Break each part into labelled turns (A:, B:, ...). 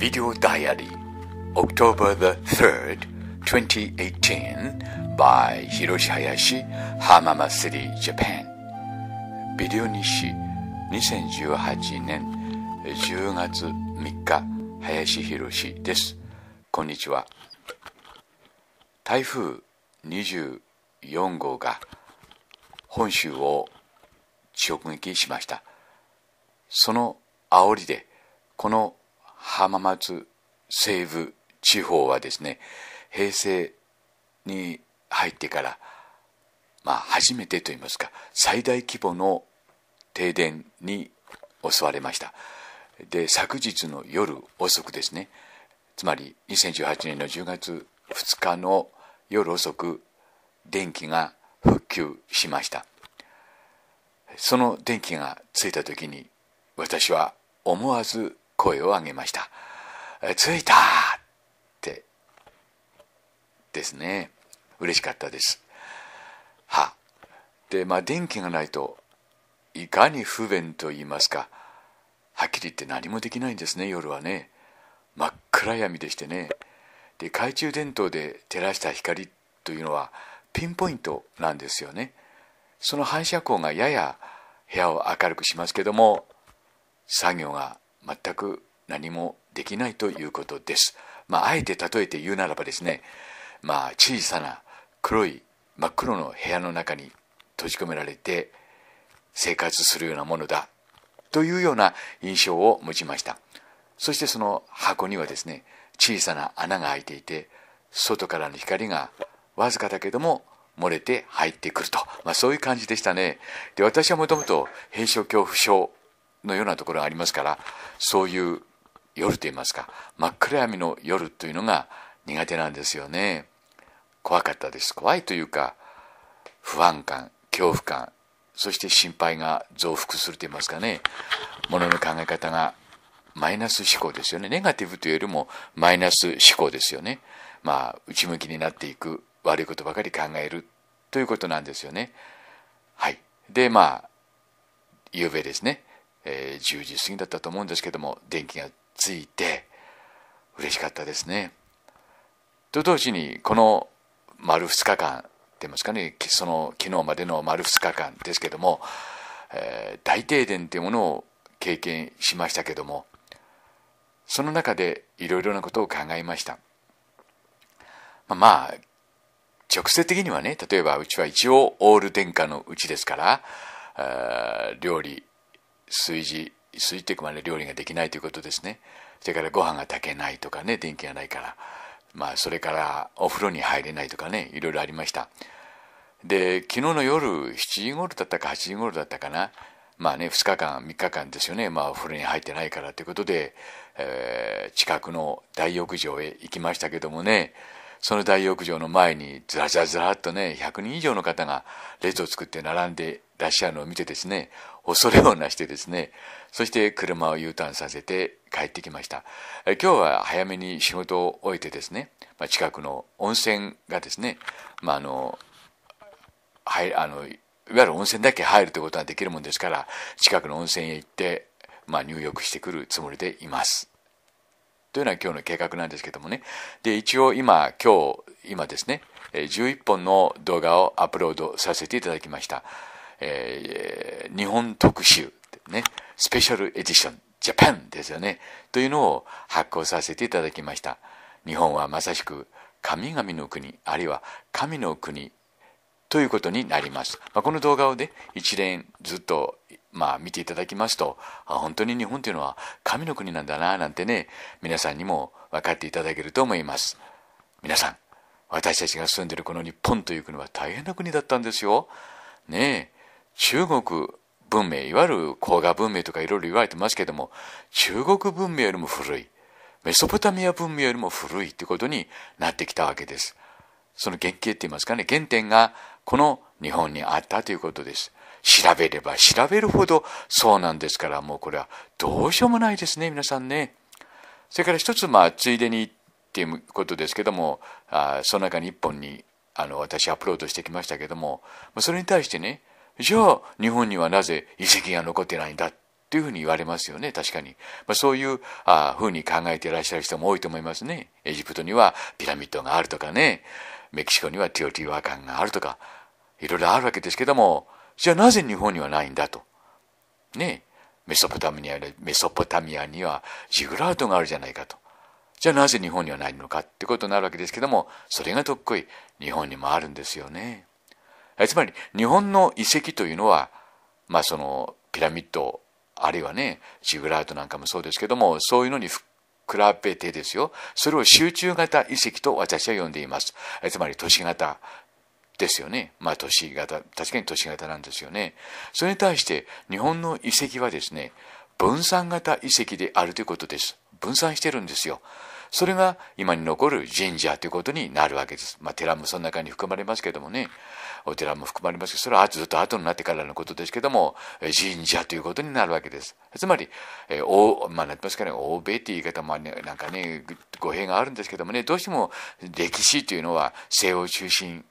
A: video diary October the 3rd, 2018 by Hiroshi Hayashi, Hamama City, Japan ビデオ日誌2018年10月3日林博ですこんにちは台風24号が本州を直撃しましたその煽りでこの浜松西部地方はですね平成に入ってから、まあ、初めてといいますか最大規模の停電に襲われましたで昨日の夜遅くですねつまり2018年の10月2日の夜遅く電気が復旧しましたその電気がついた時に私は思わず声を上げました。着いたってですね嬉しかったです。はでまあ電気がないといかに不便と言いますかはっきり言って何もできないんですね夜はね真っ暗闇でしてねで懐中電灯で照らした光というのはピンポイントなんですよねその反射光がやや部屋を明るくしますけども作業が全く何もできないということです。まあ、あえて例えて言うならばですね、まあ、小さな黒い真っ黒の部屋の中に閉じ込められて生活するようなものだというような印象を持ちましたそしてその箱にはですね小さな穴が開いていて外からの光がわずかだけども漏れて入ってくると、まあ、そういう感じでしたねで私はもともと閉所恐怖症のようなところがありますからそういう夜といいますか真っ暗闇の夜というのが苦手なんですよね怖かったです怖いというか不安感恐怖感そして心配が増幅するといいますかねものの考え方がマイナス思考ですよねネガティブというよりもマイナス思考ですよねまあ内向きになっていく悪いことばかり考えるということなんですよねはいでまあ夕べですねえー、10時過ぎだったと思うんですけども電気がついて嬉しかったですね。と同時にこの丸2日間ってますかねその昨日までの丸2日間ですけども、えー、大停電というものを経験しましたけどもその中でいろいろなことを考えました。まあ、まあ直接的にはね例えばうちは一応オール電化のうちですから料理炊事炊いていくまで料理ができないということですねそれからご飯が炊けないとかね電気がないからまあそれからお風呂に入れないとかねいろいろありましたで昨日の夜7時頃だったか8時頃だったかなまあね2日間3日間ですよねまあお風呂に入ってないからということで、えー、近くの大浴場へ行きましたけどもねその大浴場の前にずらずらずらっとね100人以上の方が列を作って並んで出し合うのを見てですね、恐れをなしてですね、そして車を U ターンさせて帰ってきました。今日は早めに仕事を終えてですね、まあ、近くの温泉がですね、まあ、あの、はい、あの、いわゆる温泉だけ入るということができるもんですから、近くの温泉へ行って、まあ、入浴してくるつもりでいます。というのは今日の計画なんですけどもね。で、一応今、今日、今ですね、11本の動画をアップロードさせていただきました。えー、日本特集、ね、スペシャルエディション、ジャパンですよね、というのを発行させていただきました。日本はまさしく神々の国、あるいは神の国ということになります。まあ、この動画をね、一連ずっとまあ見ていただきますと、あ本当に日本というのは神の国なんだななんてね、皆さんにも分かっていただけると思います。皆さん、私たちが住んでいるこの日本という国は大変な国だったんですよ。ねえ。中国文明、いわゆる黄賀文明とかいろいろ言われてますけども、中国文明よりも古い、メソポタミア文明よりも古いってことになってきたわけです。その原型って言いますかね、原点がこの日本にあったということです。調べれば調べるほどそうなんですから、もうこれはどうしようもないですね、皆さんね。それから一つ、まあ、ついでにっていうことですけども、あその中に一本にあの私アップロードしてきましたけども、それに対してね、じゃあ日本にはなぜ遺跡が残ってないんだっていうふうに言われますよね確かに、まあ、そういうあふうに考えていらっしゃる人も多いと思いますねエジプトにはピラミッドがあるとかねメキシコにはティオティワカンがあるとかいろいろあるわけですけどもじゃあなぜ日本にはないんだとねメソポタミアメソポタミアにはジグラートがあるじゃないかとじゃあなぜ日本にはないのかってことになるわけですけどもそれがとっくい日本にもあるんですよね。つまり日本の遺跡というのは、まあ、そのピラミッドあるいはねジグラートなんかもそうですけどもそういうのに比べてですよそれを集中型遺跡と私は呼んでいますつまり都市型ですよねまあ都市型確かに都市型なんですよねそれに対して日本の遺跡はですね分散型遺跡であるということです分散してるんですよそれが今に残る神社ということになるわけです。まあ、寺もその中に含まれますけどもね。お寺も含まれますけどそれはずっと後になってからのことですけども神社ということになるわけですつまり、えーおまあ、なってますかね欧米っていう言い方も、ね、なんかね語弊があるんですけどもねどうしても歴史というのは西欧中心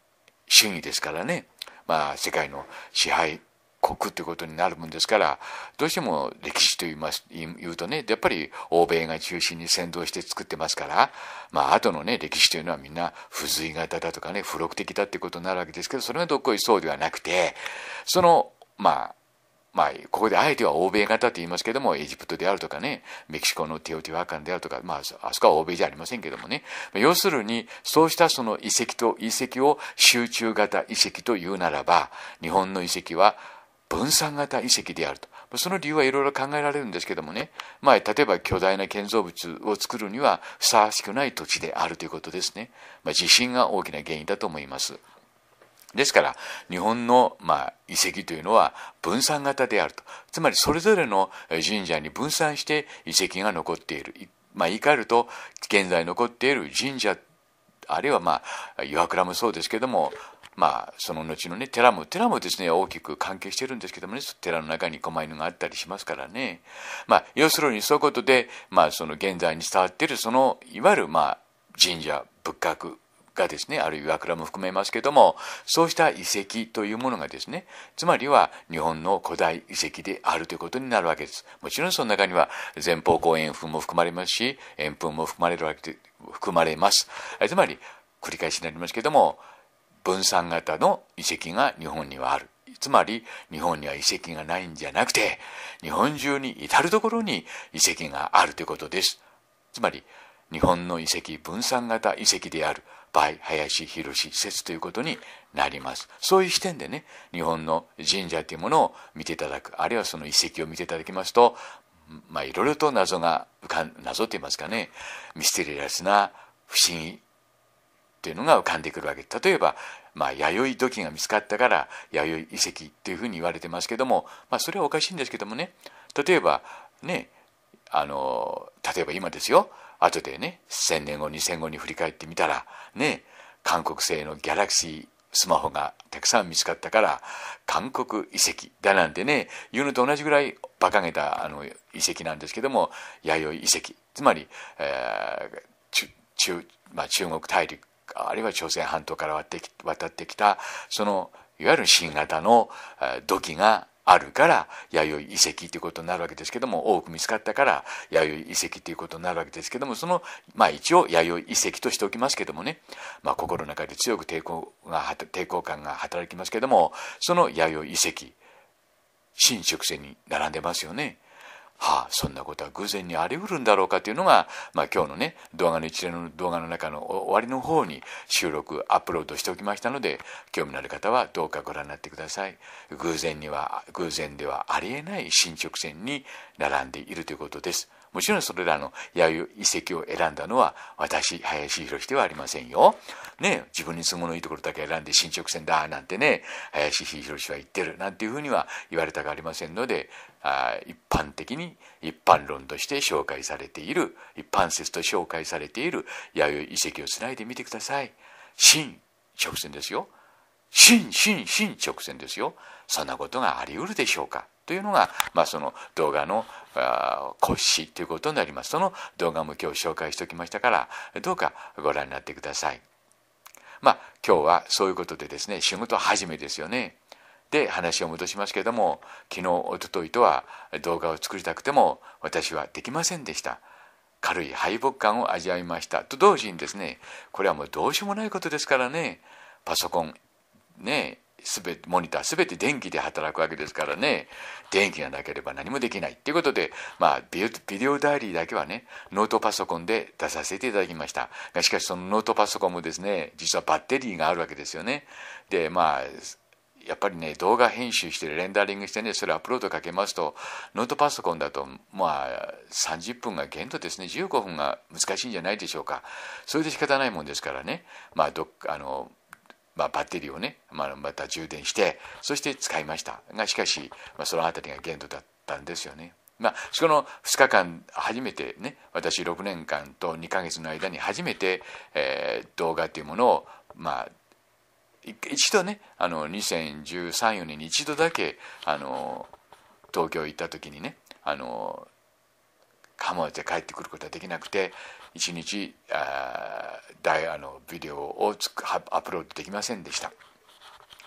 A: 主義ですからね、まあ、世界の支配国ということになるもんですから、どうしても歴史と言います、言うとね、やっぱり欧米が中心に先導して作ってますから、まあ後のね、歴史というのはみんな付随型だとかね、付録的だってことになるわけですけど、それがどっこいそうではなくて、その、まあ、まあ、ここであえては欧米型と言いますけども、エジプトであるとかね、メキシコのテオティワカンであるとか、まあ、あそこは欧米じゃありませんけどもね、要するに、そうしたその遺跡と遺跡を集中型遺跡というならば、日本の遺跡は、分散型遺跡であると。その理由はいろいろ考えられるんですけどもね、まあ、例えば巨大な建造物を作るにはふさわしくない土地であるということですね。まあ、地震が大きな原因だと思います。ですから、日本の、まあ、遺跡というのは分散型であると。つまり、それぞれの神社に分散して遺跡が残っている。まあ、言い換えると、現在残っている神社、あるいは、まあ、岩倉もそうですけども、まあ、その後のね、寺も、寺もですね、大きく関係してるんですけどもね、寺の中に狛犬があったりしますからね。まあ、要するにそういうことで、まあ、その現在に伝わっている、その、いわゆる、まあ、神社、仏閣がですね、あるいは岩倉も含めますけども、そうした遺跡というものがですね、つまりは日本の古代遺跡であるということになるわけです。もちろんその中には前方後円墳も含まれますし、円墳も含まれるわけで、含まれます。つまり、繰り返しになりますけども、分散型の遺跡が日本にはある。つまり日本には遺跡がないんじゃなくて日本中に至る所に遺跡があるということです。つまり日本の遺跡分散型遺跡である場合林博説ということになります。そういう視点でね日本の神社というものを見ていただくあるいはその遺跡を見ていただきますとまあいろいろと謎が謎と言いますかねミステリアスな不思議っていうのが浮かんでくるわけ例えば、まあ、弥生土器が見つかったから弥生遺跡っていうふうに言われてますけども、まあ、それはおかしいんですけどもね例えばねあの例えば今ですよ後でね1,000年後2,000後に振り返ってみたらね韓国製のギャラクシースマホがたくさん見つかったから韓国遺跡だなんてね言うのと同じぐらい馬鹿げたあの遺跡なんですけども弥生遺跡つまり、えー中まあ、中国大陸あるいは朝鮮半島から渡ってきたそのいわゆる新型の土器があるから弥生遺跡ということになるわけですけども多く見つかったから弥生遺跡ということになるわけですけどもそのまあ一応弥生遺跡としておきますけどもね、まあ、心の中で強く抵抗が抵抗感が働きますけどもその弥生遺跡新宿線に並んでますよね。はあ、そんなことは偶然にあり得るんだろうかというのが、まあ、今日のね動画の一連の動画の中の終わりの方に収録アップロードしておきましたので興味のある方はどうかご覧になってください偶然には偶然ではありえない進捗線に並んでいるということですもちろんそれらの弥生遺跡を選んだのは私、林博ではありませんよ。ね、自分に都合のいいところだけ選んで進捗線だなんてね、林博は言ってるなんていうふうには言われたくありませんので、あ一般的に一般論として紹介されている、一般説と紹介されている弥生遺跡をつないでみてください。新直線ですよ。新、新、新直線ですよ。そんなことがあり得るでしょうか。というのが、まあ、その動画の講師ということになりますその動画も今日紹介しておきましたからどうかご覧になってください。まあ今日はそういうことでですね仕事始めですよね。で話を戻しますけれども昨日おとといとは動画を作りたくても私はできませんでした。軽い敗北感を味わいましたと同時にですねこれはもうどうしようもないことですからねパソコンねすべモニター全て電気で働くわけですからね電気がなければ何もできないっていうことで、まあ、ビデオダイリーだけはねノートパソコンで出させていただきましたがしかしそのノートパソコンもですね実はバッテリーがあるわけですよねでまあやっぱりね動画編集してレンダリングしてねそれアップロードかけますとノートパソコンだとまあ30分が限度ですね15分が難しいんじゃないでしょうかそれで仕方ないもんですからねまあどっかあのまあ、バッテリーをね、まあ、また充電してそして使いましたがしかし、まあ、その辺りが限度だったんですよね。まあ、その2日間初めてね私6年間と2ヶ月の間に初めて、えー、動画というものを、まあ、一度ねあの2013年に一度だけあの東京行った時にねあの浜松で帰ってくることはできなくて1日ああのビデオをアップロードできませんでした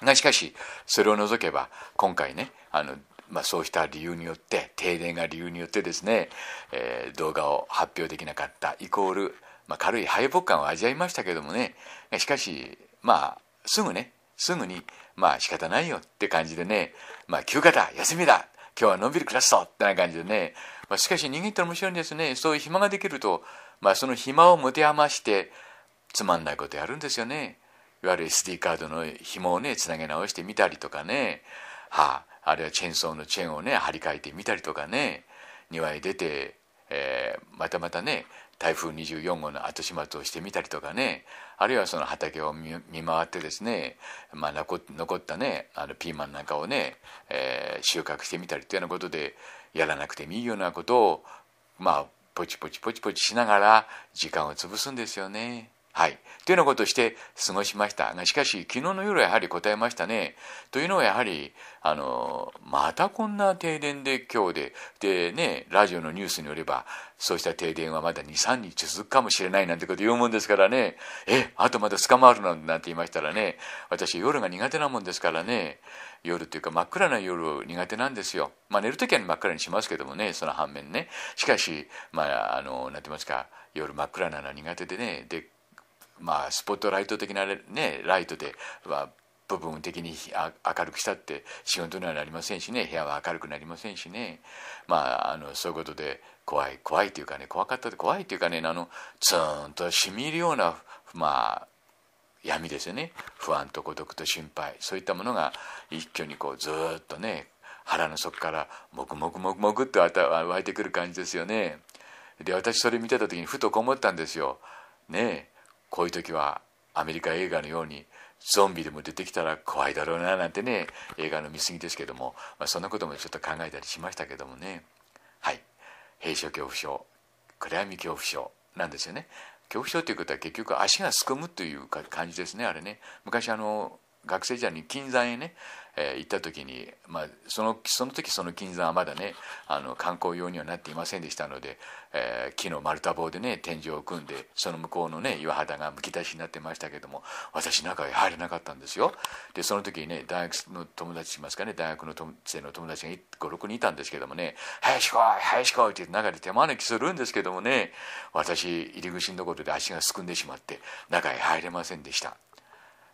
A: がしかしそれを除けば今回ねあのまあ、そうした理由によって停電が理由によってですね、えー、動画を発表できなかったイコール、まあ、軽い敗北感を味わいましたけどもねしかしまあすぐねすぐにまあ仕方ないよって感じでね、まあ、休暇だ休みだ今日はのんびり暮らすぞってな感じでね、まあ、しかし人間って面白いんですねそういう暇ができるとまあ、その暇を持て余してつまんないことやるんですよね。いわゆる SD カードの紐をね、つなげ直してみたりとかね、はあ、あるいはチェーンソーのチェーンをね、張り替えてみたりとかね、庭へ出て、えー、またまたね、台風24号の後始末をしてみたりとかね、あるいはその畑を見回ってですね、まあ、残ったね、あのピーマンなんかをね、えー、収穫してみたりというようなことで、やらなくてもいいようなことを、まあ、ポチポチポチポチしながら時間を潰すんですよね。はい。というようなことをして過ごしましたが、しかし、昨日の夜はやはり答えましたね。というのはやはり、あの、またこんな停電で今日で、でね、ラジオのニュースによれば、そうした停電はまだ2、3日続くかもしれないなんてこと言うもんですからね、え、あとまだ捕まるなんて言いましたらね、私夜が苦手なもんですからね、夜というか真っ暗な夜苦手なんですよ。まあ寝るときは真っ暗にしますけどもね、その反面ね。しかし、まあ、あの、なんて言いますか、夜真っ暗なのは苦手でね、で、まあ、スポットライト的な、ね、ライトで、まあ、部分的に明るくしたって仕事にはなりませんしね部屋は明るくなりませんしねまああのそういうことで怖い怖いというかね怖かったで怖いというかねあのツーンとしみるようなまあ闇ですよね不安と孤独と心配そういったものが一挙にこうずっとね腹の底からもくもくもくもくって湧いてくる感じですよね。で私それ見てた時にふとこもったんですよ。ねえこういう時はアメリカ映画のようにゾンビでも出てきたら怖いだろうななんてね映画の見過ぎですけども、まあ、そんなこともちょっと考えたりしましたけどもねはい閉所恐怖症暗闇恐怖症なんですよね恐怖症ということは結局足がすくむという感じですねあれね昔あの学生時代に金山へねえー、行った時に、まあ、そのその時その金山はまだねあの観光用にはなっていませんでしたので、えー、木の丸太棒でね天井を組んでその向こうのね岩肌がむき出しになってましたけども私中へ入れなかったんですよ。でその時にね大学の友達いますかね大学の生の友達が56人いたんですけどもね「林来い林来い」って中で手招きするんですけどもね私入り口のところで足がすくんでしまって中へ入れませんでした。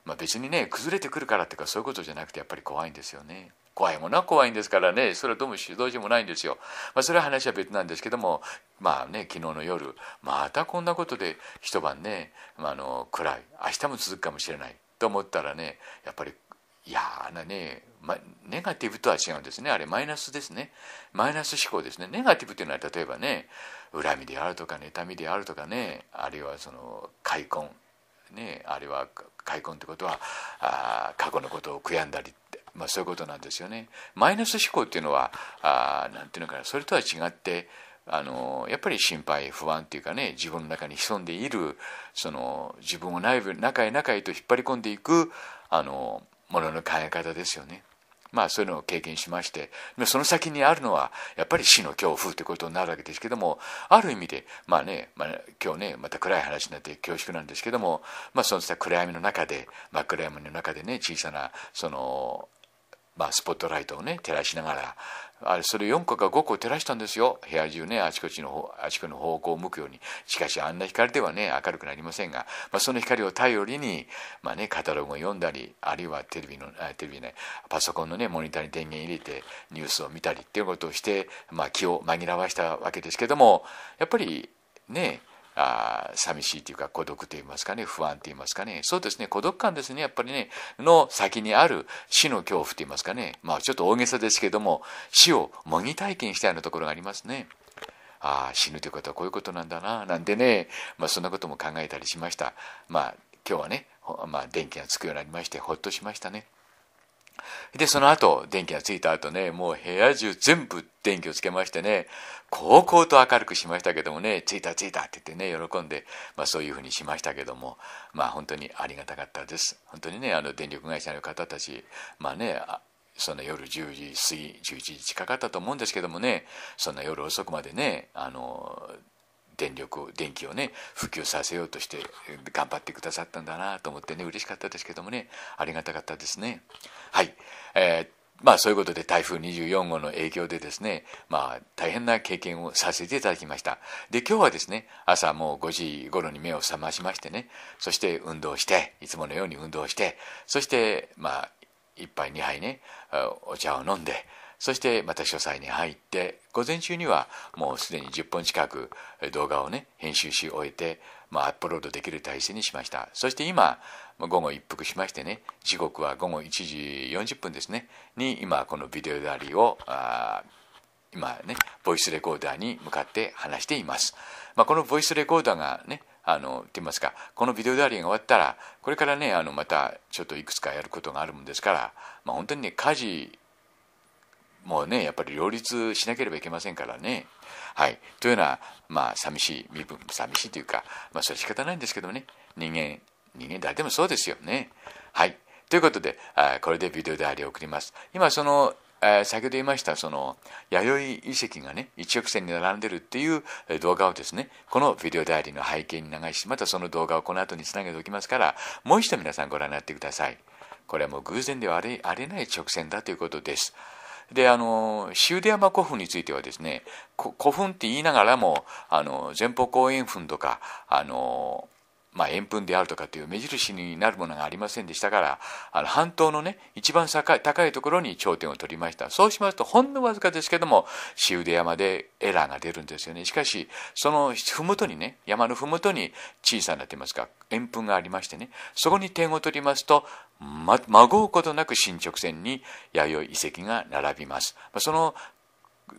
A: まあ、別にね崩れてくるからっていうかそういうことじゃなくてやっぱり怖いんですよね。怖いものは怖いんですからねそれはどうもどうしようもないんですよ。まあ、それは話は別なんですけどもまあね昨日の夜またこんなことで一晩ね、まあ、あの暗い明日も続くかもしれないと思ったらねやっぱりいやあなね、ま、ネガティブとは違うんですねあれマイナスですねマイナス思考ですねネガティブというのは例えばね恨みであるとか妬みであるとかねあるいはその開墾ね、あるいは開墾ってことはあ過去のことを悔やんだりまあ、そういうことなんですよね。マイナス思考っていうのはあなんていうのかなそれとは違ってあのやっぱり心配不安っていうかね自分の中に潜んでいるその自分を内部中へ中へと引っ張り込んでいくあのものの考え方ですよね。まあそういうのを経験しまして、その先にあるのはやっぱり死の恐怖ということになるわけですけども、ある意味で、まあね、まあ、今日ね、また暗い話になって恐縮なんですけども、まあその暗闇の中で、真っ暗闇の中でね、小さなそのまあ、スポットライトをね照らしながらあれそれ4個か5個照らしたんですよ部屋中ねあちこちの方あちこちの方向を向くようにしかしあんな光ではね明るくなりませんが、まあ、その光を頼りに、まあね、カタログを読んだりあるいはテレビのテレビねパソコンのねモニターに電源入れてニュースを見たりっていうことをして、まあ、気を紛らわしたわけですけどもやっぱりねあ寂しいというか孤独といいますかね不安といいますかねそうですね孤独感ですねやっぱりねの先にある死の恐怖といいますかねまあちょっと大げさですけども死を模擬体験したようなところがありますね。ああ死ぬということはこういうことなんだななんてね、まあ、そんなことも考えたりしました。まあ今日はね、まあ、電気がつくようになりましてほっとしましたね。で、その後、電気がついた後ね、もう部屋中全部電気をつけましてね、こうこうと明るくしましたけどもね、ついたついたって言ってね、喜んで、まあそういうふうにしましたけども、まあ本当にありがたかったです。本当にね、あの電力会社の方たち、まあね、その夜10時過ぎ、11時近かったと思うんですけどもね、そんな夜遅くまでね、あの、電力電気をね普及させようとして頑張ってくださったんだなと思ってね嬉しかったですけどもねありがたかったですねはい、えー、まあそういうことで台風24号の影響でですねまあ大変な経験をさせていただきましたで今日はですね朝もう5時頃に目を覚ましましてねそして運動していつものように運動してそしてまあ1杯2杯ねお茶を飲んでそしてまた書斎に入って午前中にはもうすでに10本近く動画をね編集し終えて、まあ、アップロードできる体制にしましたそして今午後一服しましてね時刻は午後1時40分ですねに今このビデオダリーをあ今ねボイスレコーダーに向かって話しています、まあ、このボイスレコーダーがねあのって言いますかこのビデオダリーが終わったらこれからねあのまたちょっといくつかやることがあるもんですから、まあ、本当にね家事もうね、やっぱり両立しなければいけませんからね。はい。というのはまあ、寂しい、身分、寂しいというか、まあ、それ仕方ないんですけどね。人間、人間誰でもそうですよね。はい。ということで、あこれでビデオ代理を送ります。今、その、え先ほど言いました、その、弥生遺跡がね、一直線に並んでるっていう動画をですね、このビデオ代理の背景に流し、またその動画をこの後につなげておきますから、もう一度皆さんご覧になってください。これはもう偶然ではあれあれない直線だということです。であの修出山古墳についてはですね古墳って言いながらもあの前方後円墳とかあのまあ、円墳であるとかっていう目印になるものがありませんでしたからあの半島のね一番高いところに頂点を取りましたそうしますとほんのわずかですけども紫腕山でエラーが出るんですよねしかしその麓にね山の麓に小さなといいますか円墳がありましてねそこに点を取りますとま、まごうことなく進捗線に弥生遺跡が並びます。その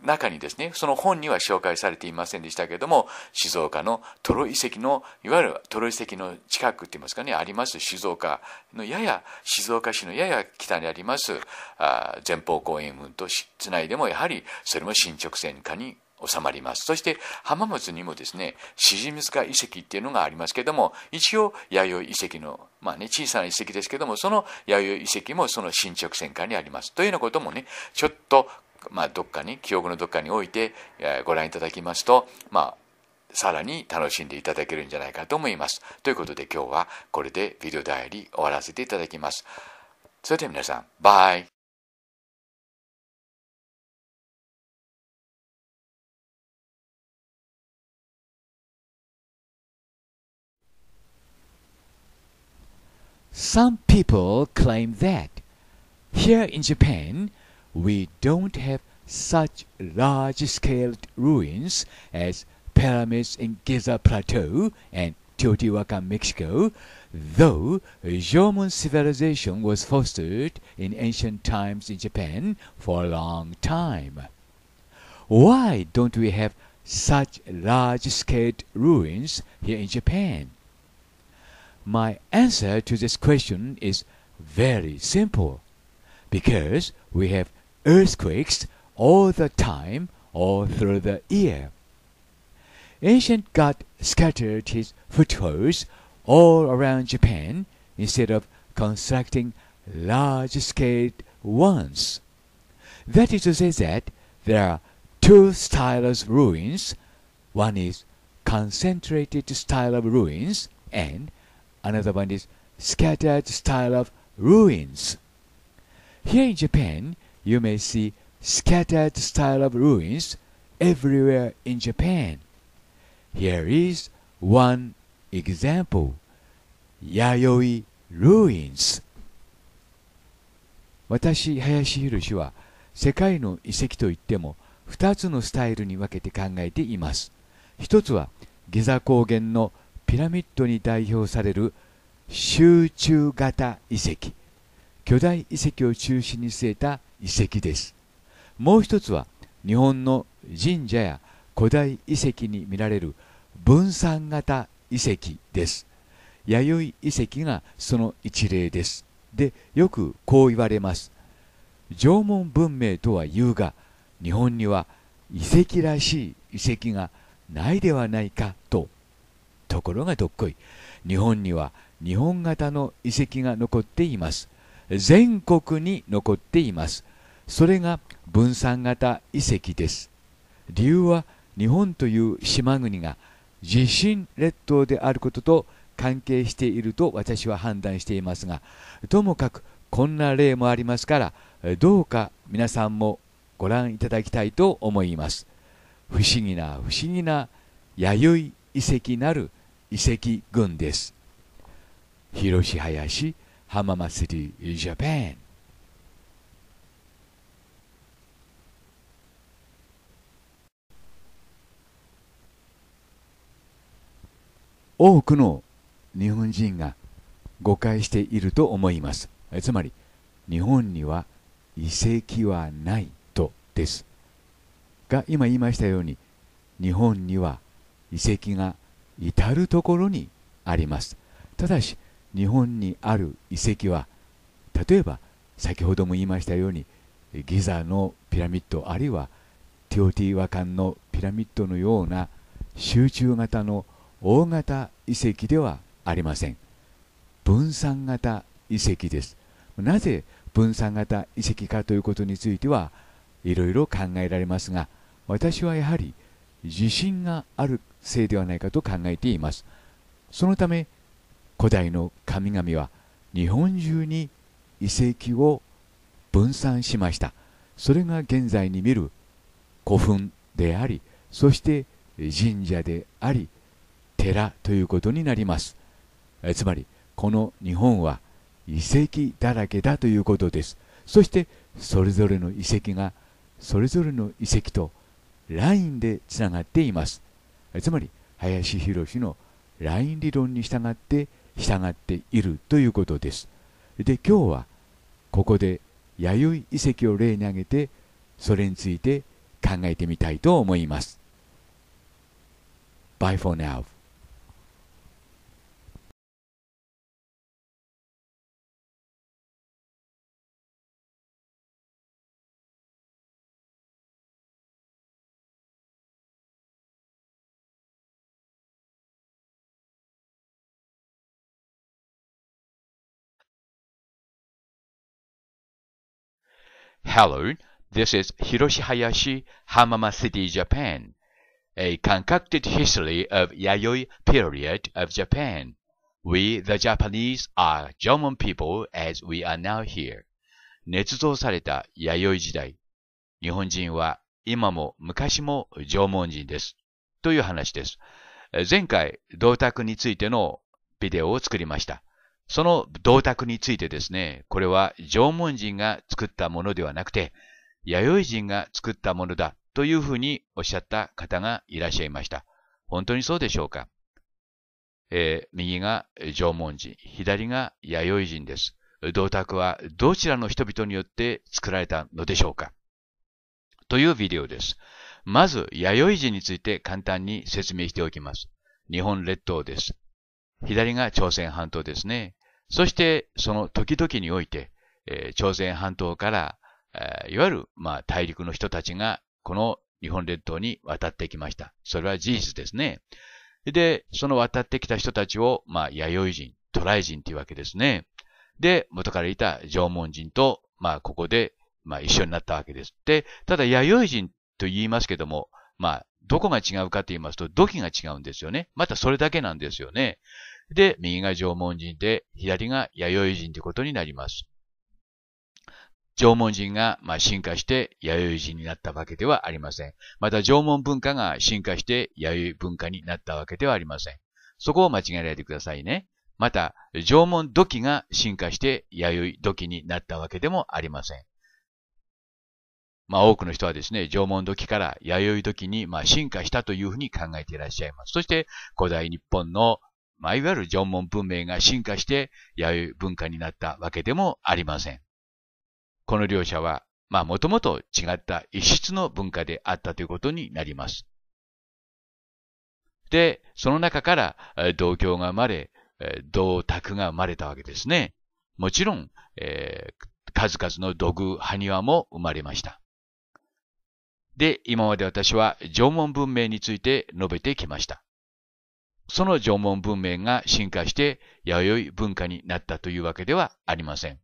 A: 中にですね、その本には紹介されていませんでしたけれども、静岡のトロ遺跡の、いわゆるトロ遺跡の近くって言いますかね、あります静岡のやや、静岡市のやや北にありますあ前方後円墳とつないでも、やはりそれも進捗線下に収まります。そして浜松にもですね、シジミ塚遺跡っていうのがありますけども、一応弥生遺跡の、まあね、小さな遺跡ですけども、その弥生遺跡もその進捗線下にあります。というようなこともね、ちょっとまあ、どっかに記憶のどっかに置いてご覧いただきますと、まあ、さらに楽しんでいただけるんじゃないかと思います。ということで今日はこれでビデオダイアリー終わらせていただきます。それでは皆さん、バイ Some people claim that here in Japan, We don't have such large scale ruins as pyramids in Giza Plateau and Teotihuacan, Mexico, though Jomon civilization was fostered in ancient times in Japan for a long time. Why don't we have such large scale ruins here in Japan? My answer to this question is very simple because we have earthquakes all the time, all through the year. Ancient God scattered his footholds all around Japan instead of constructing large scale ones. That is to say that there are two styles of ruins. One is concentrated style of ruins and another one is scattered style of ruins. Here in Japan, you may see scattered style of ruins everywhere in Japan. Here is one example. Yayoi ruins. 私、林博氏は世界の遺跡といっても2つのスタイルに分けて考えています。1つは下座高原のピラミッドに代表される集中型遺跡。巨大遺跡を中心に据えた遺跡ですもう一つは日本の神社や古代遺跡に見られる分散型遺跡です弥生遺跡がその一例ですでよくこう言われます縄文文明とは言うが日本には遺跡らしい遺跡がないではないかとところがどっこい日本には日本型の遺跡が残っています全国に残っていますそれが分散型遺跡です理由は日本という島国が地震列島であることと関係していると私は判断していますがともかくこんな例もありますからどうか皆さんもご覧いただきたいと思います不思議な不思議な弥生遺跡なる遺跡群です広林浜祭りジャパン多くの日本人が誤解していると思いますつまり日本には遺跡はないとですが今言いましたように日本には遺跡が至る所にありますただし日本にある遺跡は例えば先ほども言いましたようにギザのピラミッドあるいはティオティワカンのピラミッドのような集中型の大型遺跡ではありません分散型遺跡ですなぜ分散型遺跡かということについてはいろいろ考えられますが私はやはり地震があるせいではないかと考えていますそのため古代の神々は日本中に遺跡を分散しましたそれが現在に見る古墳でありそして神社であり寺ということになりますえつまりこの日本は遺跡だらけだということですそしてそれぞれの遺跡がそれぞれの遺跡とラインでつながっていますつまり林博のライン理論に従って従っているということですで今日はここで弥生遺跡を例に挙げてそれについて考えてみたいと思います Bye for now Hello, this is Hiroshi Hayashi, Hamama City, Japan. A concocted history of Yayoi period of Japan. We, the Japanese, are German people as we are now here. 捏造された弥生時代。日本人は今も昔も縄文人です。という話です。前回、銅鐸についてのビデオを作りました。その銅鐸についてですね、これは縄文人が作ったものではなくて、弥生人が作ったものだというふうにおっしゃった方がいらっしゃいました。本当にそうでしょうか、えー、右が縄文人、左が弥生人です。銅鐸はどちらの人々によって作られたのでしょうかというビデオです。まず、弥生人について簡単に説明しておきます。日本列島です。左が朝鮮半島ですね。そしてその時々において、えー、朝鮮半島から、えー、いわゆる、まあ、大陸の人たちがこの日本列島に渡ってきました。それは事実ですね。で、その渡ってきた人たちを、まあ、弥生人、渡来人というわけですね。で、元からいた縄文人と、まあ、ここで、まあ、一緒になったわけです。で、ただ、弥生人と言いますけども、まあ、どこが違うかと言いますと、土器が違うんですよね。またそれだけなんですよね。で、右が縄文人で、左が弥生人ということになります。縄文人が、ま進化して弥生人になったわけではありません。また縄文文化が進化して弥生文化になったわけではありません。そこを間違えないでくださいね。また、縄文土器が進化して弥生土器になったわけでもありません。まあ多くの人はですね、縄文土器から弥生土器にま進化したというふうに考えていらっしゃいます。そして古代日本のまあ、いわゆる縄文文明が進化して弥生文化になったわけでもありません。この両者は、まあ、もともと違った一質の文化であったということになります。で、その中から同郷が生まれ、銅卓が生まれたわけですね。もちろん、えー、数々の土偶、埴輪も生まれました。で、今まで私は縄文文明について述べてきました。その縄文文明が進化して弥生文化になったというわけではありません。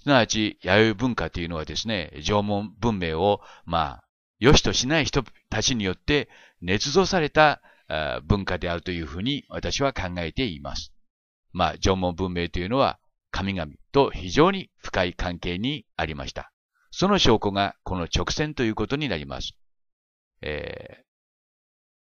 A: すなわち、弥生文化というのはですね、縄文文明を、まあ、良しとしない人たちによって捏造された文化であるというふうに私は考えています。まあ、縄文文明というのは神々と非常に深い関係にありました。その証拠がこの直線ということになります。えー、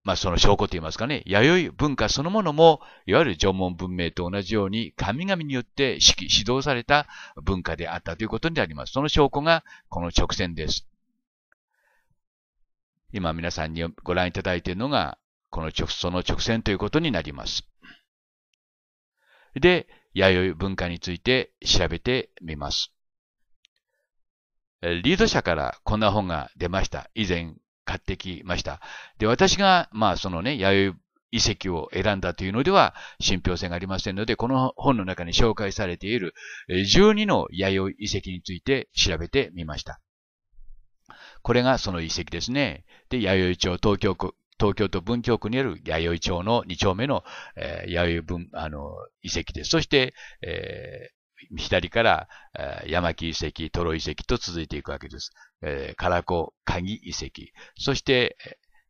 A: まあその証拠と言いますかね、弥生文化そのものも、いわゆる縄文文明と同じように神々によって指揮、指導された文化であったということになります。その証拠がこの直線です。今皆さんにご覧いただいているのが、この直、その直線ということになります。で、弥生文化について調べてみます。リード社からこんな本が出ました。以前買ってきました。で、私が、まあ、そのね、弥生遺跡を選んだというのでは信憑性がありませんので、この本の中に紹介されている12の弥生遺跡について調べてみました。これがその遺跡ですね。で、弥生町東京区、東京都文京区にある弥生町の2丁目の、えー、弥生文、あの、遺跡です。そして、え左から、えー、山木遺跡、トロ遺跡と続いていくわけです。えー、唐子、鍵遺跡、そして、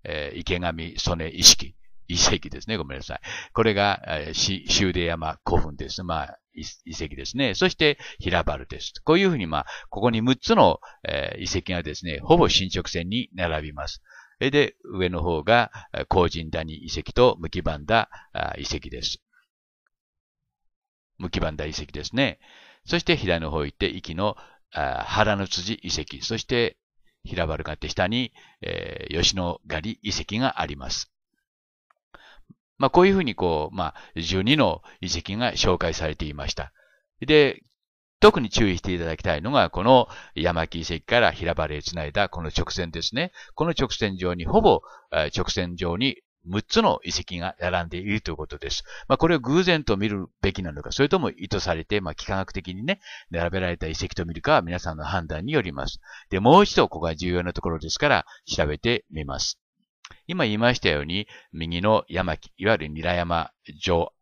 A: えー、池上、曽根遺跡、遺跡ですね。ごめんなさい。これが、えー、修出山古墳です。まあ、遺跡ですね。そして、平原です。こういうふうに、まあ、ここに6つの、えー、遺跡がですね、ほぼ進捗線に並びます。で、上の方が、高人谷遺跡と無基盤だ遺跡です。無基盤大遺跡ですね。そして左の方行って、息の腹の辻遺跡、そして平原があって下に、えー、吉野狩り遺跡があります。まあ、こういうふうにこう、まあ、12の遺跡が紹介されていました。で、特に注意していただきたいのが、この山木遺跡から平原へつないだこの直線ですね。この直線上に、ほぼ直線上に6つの遺跡が並んでいるということです。まあ、これを偶然と見るべきなのか、それとも意図されて、まあ、幾何学的にね、並べられた遺跡と見るかは皆さんの判断によります。で、もう一度、ここが重要なところですから、調べてみます。今言いましたように、右の山木、いわゆるニラ山城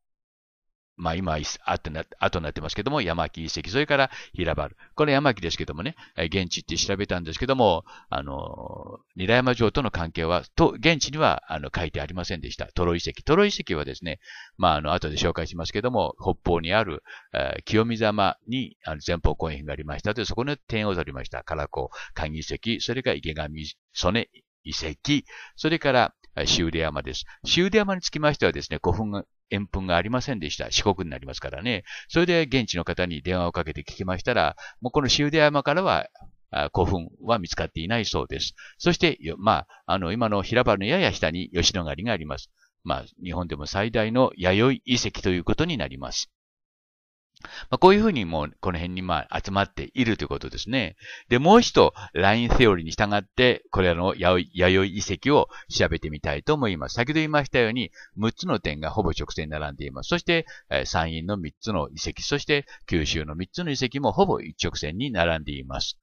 A: まあ今、後にな後になってますけども、山木遺跡、それから平原。これ山木ですけどもね、現地って調べたんですけども、あの、二代山城との関係は、と、現地にはあの書いてありませんでした。トロ遺跡。トロ遺跡はですね、まああの、後で紹介しますけども、北方にある、えー、清見様にあの前方公園がありましたで、そこに点を取りました。唐子、鍵遺跡、それから池上曽根遺跡、それから、修理山です。修理山につきましてはですね、古墳円墳がありませんでした。四国になりますからね。それで現地の方に電話をかけて聞きましたら、もうこの塩出山からは古墳は見つかっていないそうです。そして、まあ、あの、今の平原のやや下に吉野狩りがあります。まあ、日本でも最大の弥生遺跡ということになります。まあ、こういうふうにもうこの辺にまあ集まっているということですね。で、もう一度、ラインセオリーに従って、これらの弥生遺跡を調べてみたいと思います。先ほど言いましたように、6つの点がほぼ直線に並んでいます。そして、山陰の3つの遺跡、そして九州の3つの遺跡もほぼ一直線に並んでいます。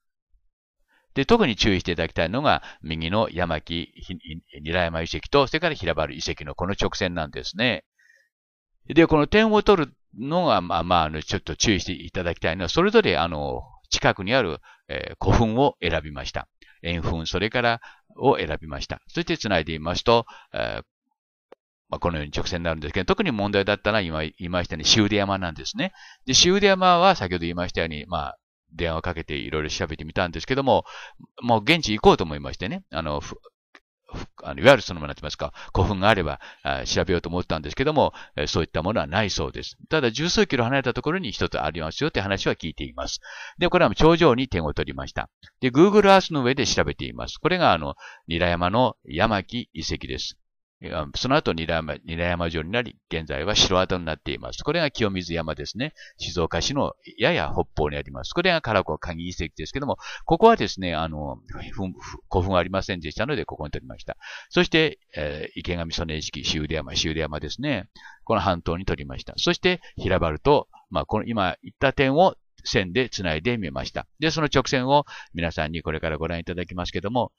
A: で、特に注意していただきたいのが、右の山木、韮山遺跡と、それから平原遺跡のこの直線なんですね。で、この点を取るのが、まあまあ、ちょっと注意していただきたいのは、それぞれ、あの、近くにある、えー、古墳を選びました。円墳、それからを選びました。そして繋いでいますと、えー、まあ、このように直線になるんですけど、特に問題だったのは今言いましたように、修出山なんですね。で、修出山は先ほど言いましたように、まあ、電話をかけていろいろ調べてみたんですけども、もう現地行こうと思いましてね、あの、あのいわゆるその、なって言いますか、古墳があればあ調べようと思ったんですけども、えそういったものはないそうです。ただ、十数キロ離れたところに一つありますよって話は聞いています。で、これは頂上に点を取りました。で、Google Earth の上で調べています。これが、あの、ニラ山の山木遺跡です。その後韮山、韮山城になり、現在は城跡になっています。これが清水山ですね。静岡市のやや北方にあります。これが唐子鍵遺跡ですけども、ここはですね、あの、古墳はありませんでしたので、ここに取りました。そして、えー、池上曽根式、修出山、修出山ですね。この半島に取りました。そして、平原と、まあ、この今言った点を線で繋いでみました。で、その直線を皆さんにこれからご覧いただきますけども、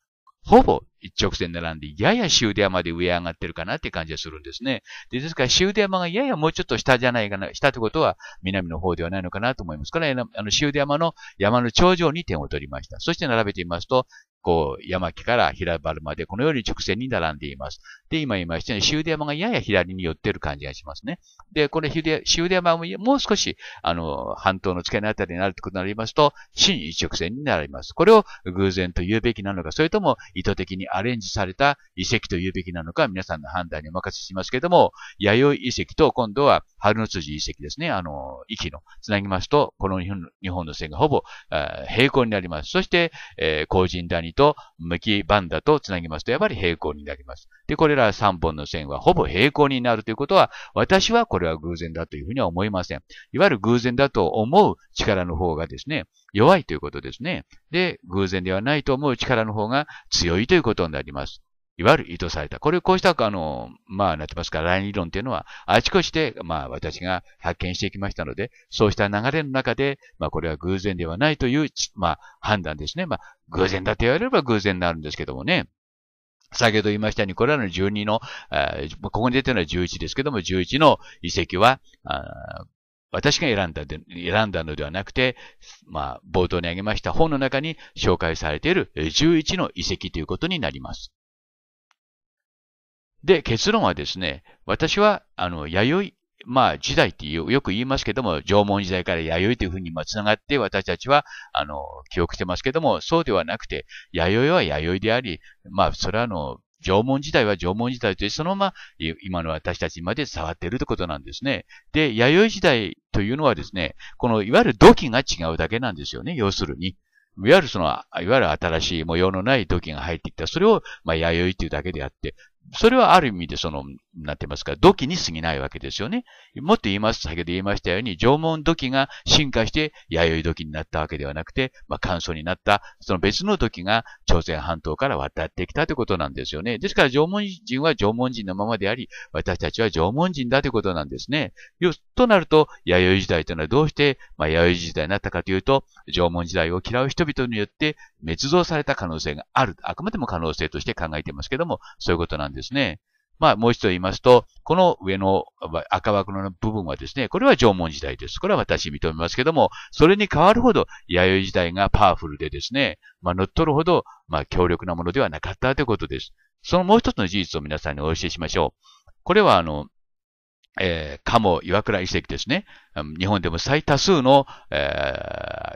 A: ほぼ一直線並んで、やや終でまで上上がってるかなって感じがするんですね。でですから終で山がややもうちょっと下じゃないかな、下ってことは南の方ではないのかなと思いますから、あの終で山の山の頂上に点を取りました。そして並べてみますと、こう、山木から平原まで、このように直線に並んでいます。で、今言いましたね、うに、出山がやや左に寄ってる感じがしますね。で、これ終出山ももう少し、あの、半島の付け根あたりになるということになりますと、真一直線になります。これを偶然と言うべきなのか、それとも意図的にアレンジされた遺跡と言うべきなのか、皆さんの判断にお任せしますけども、弥生遺跡と今度は春の辻遺跡ですね、あの、息の、つなぎますと、この日本の線がほぼ、平行になります。そして、えー、高人谷と向きバンダとつなぎますと、やぱり平行になります。で、これら3本の線はほぼ平行になるということは、私はこれは偶然だというふうには思いません。いわゆる偶然だと思う力の方がですね、弱いということですね。で、偶然ではないと思う力の方が強いということになります。いわゆる意図された。これ、こうした、あの、まあ、なってますかライン理論っていうのは、あちこちで、まあ、私が発見してきましたので、そうした流れの中で、まあ、これは偶然ではないという、まあ、判断ですね。まあ、偶然だと言われれば偶然になるんですけどもね。先ほど言いましたように、これらの12の、ここに出てるのは11ですけども、11の遺跡は、私が選んだで、選んだのではなくて、まあ、冒頭に挙げました本の中に紹介されている11の遺跡ということになります。で、結論はですね、私は、あの、弥生、まあ、時代っていう、よく言いますけども、縄文時代から弥生というふうに繋がって、私たちは、あの、記憶してますけども、そうではなくて、弥生は弥生であり、まあ、それはあの、縄文時代は縄文時代という、そのまま今の私たちまで触っているということなんですね。で、弥生時代というのはですね、このいわゆる土器が違うだけなんですよね、要するに。いわゆるその、いわゆる新しい模様のない土器が入ってきた。それを、まあ、弥生というだけであって、それはある意味でその、なんて言いますか、土器に過ぎないわけですよね。もっと言います、先ほど言いましたように、縄文土器が進化して弥生土器になったわけではなくて、まあ、乾燥になった、その別の土器が朝鮮半島から渡ってきたということなんですよね。ですから縄文人は縄文人のままであり、私たちは縄文人だということなんですね。となると、弥生時代というのはどうして、まあ、弥生時代になったかというと、縄文時代を嫌う人々によって滅造された可能性がある。あくまでも可能性として考えていますけども、そういうことなんです。ですね。まあ、もう一度言いますと、この上の赤枠の部分はですね、これは縄文時代です。これは私認めますけども、それに変わるほど弥生時代がパワフルでですね、まあ、乗っ取るほど、まあ、強力なものではなかったということです。そのもう一つの事実を皆さんにお教えしましょう。これは、あの、えー、鴨岩倉遺跡ですね。日本でも最多数の、え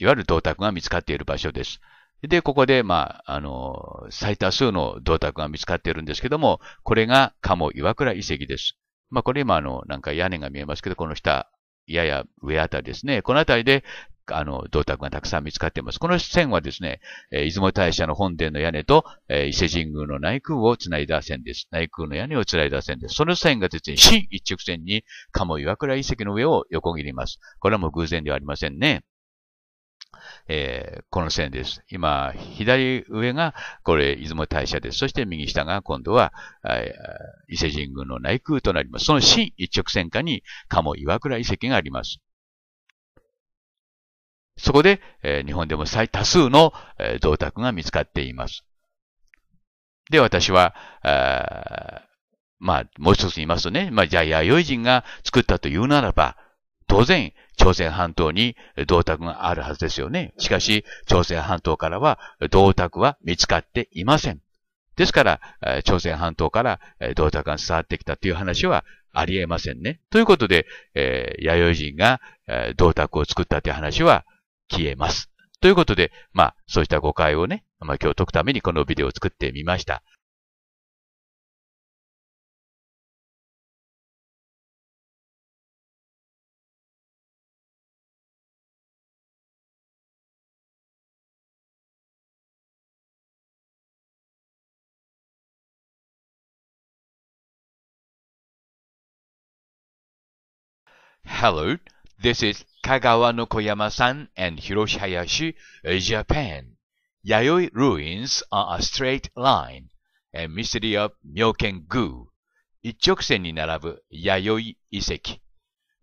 A: ー、いわゆる銅鐸が見つかっている場所です。で、ここで、まあ、あの、最多数の銅鐸が見つかっているんですけども、これが鴨岩倉遺跡です。まあ、これ今、あの、なんか屋根が見えますけど、この下、やや上あたりですね。このあたりで、あの、銅鐸がたくさん見つかっています。この線はですね、え出雲大社の本殿の屋根と、え伊勢神宮の内宮をつないだ線です。内宮の屋根をつないだ線です。その線がですね、新一直線に鴨岩倉遺跡の上を横切ります。これはもう偶然ではありませんね。えー、この線です。今、左上がこれ、出雲大社です。そして右下が今度は、伊勢神宮の内宮となります。その新一直線下に鴨岩倉遺跡があります。そこで、えー、日本でも最多数の、えー、銅鐸が見つかっています。で、私は、あまあ、もう一つ言いますとね、まあ、じゃあ、弥生人が作ったというならば、当然、朝鮮半島に銅鐸があるはずですよね。しかし、朝鮮半島からは銅鐸は見つかっていません。ですから、朝鮮半島から銅鐸が伝わってきたという話はありえませんね。ということで、えー、弥生人が銅鐸を作ったという話は消えます。ということで、まあ、そうした誤解をね、まあ今日解くためにこのビデオを作ってみました。Hello, this is Kagawa no Koyama-san and Hiroshi Hayashi, Japan. Yayoi ruins on a straight line, a mystery of Myoken-gu. 一直線に並ぶ弥生遺跡。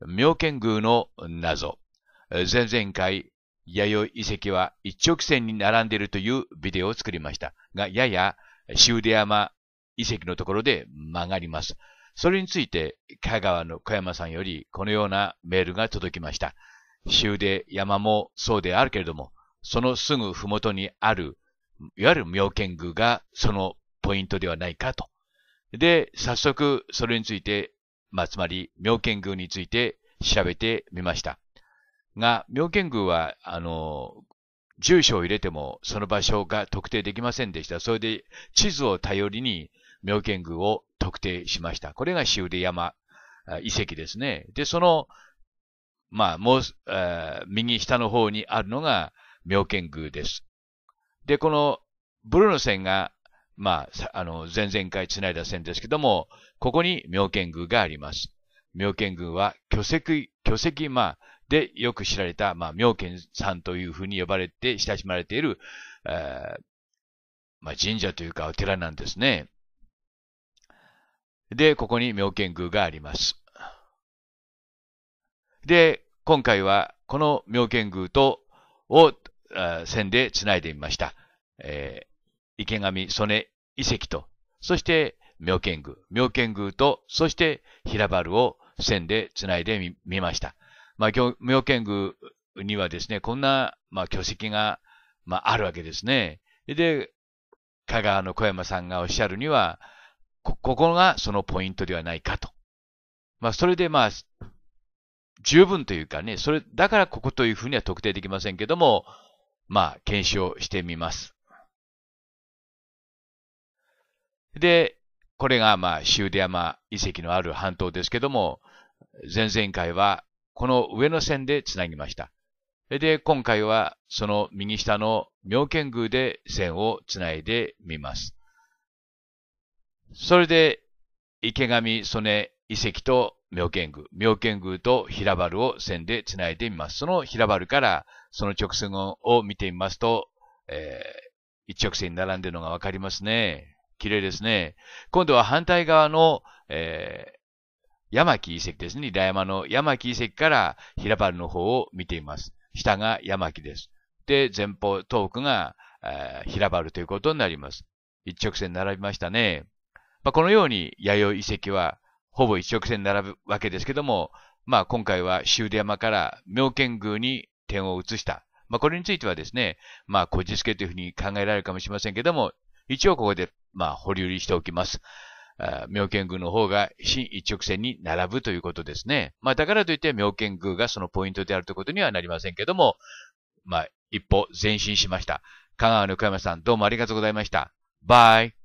A: 妙見宮の謎。前々回、弥生遺跡は一直線に並んでいるというビデオを作りました。が、やや、シウデ山遺跡のところで曲がります。それについて、香川の小山さんよりこのようなメールが届きました。州で山もそうであるけれども、そのすぐふもとにある、いわゆる妙見宮がそのポイントではないかと。で、早速それについて、まあ、つまり妙見宮について調べてみました。が、妙見宮は、あの、住所を入れてもその場所が特定できませんでした。それで地図を頼りに妙見宮を特定しました。これが修理山遺跡ですね。で、その、まあ、もう、えー、右下の方にあるのが妙見宮です。で、このブルーの線が、まあ、あの、前々回繋いだ線ですけども、ここに妙見宮があります。妙見宮は巨石、巨石、まあ、でよく知られた、まあ、妙見さんというふうに呼ばれて親しまれている、えー、まあ、神社というかお寺なんですね。で、ここに妙見宮があります。で、今回はこの妙見宮と、を線で繋いでみました。えー、池上曽根遺跡と、そして妙見宮、妙見宮と、そして平原を線で繋いでみました。まあ、妙見宮にはですね、こんな、まあ、巨石が、まあ、あるわけですね。で、香川の小山さんがおっしゃるには、こ、ここがそのポイントではないかと。まあ、それでまあ、十分というかね、それ、だからここというふうには特定できませんけども、まあ、検証してみます。で、これがまあ、シ山遺跡のある半島ですけども、前々回はこの上の線でつなぎました。で、今回はその右下の妙見宮で線をつないでみます。それで、池上曽根遺跡と妙見宮、妙見宮と平原を線で繋いでみます。その平原からその直線を見てみますと、えー、一直線に並んでるのがわかりますね。綺麗ですね。今度は反対側の、えー、山木遺跡ですね。平山の山木遺跡から平原の方を見ています。下が山木です。で、前方、遠くが、えー、平原ということになります。一直線並びましたね。まあ、このように弥生遺跡はほぼ一直線並ぶわけですけども、まあ、今回は修出山から妙見宮に点を移した。まあ、これについてはですね、まあ、こじつけというふうに考えられるかもしれませんけども、一応ここで、まあ、保留にしておきます。妙見宮の方が新一直線に並ぶということですね。まあ、だからといって妙見宮がそのポイントであるということにはなりませんけども、まあ、一歩前進しました。香川の横山さん、どうもありがとうございました。バイ。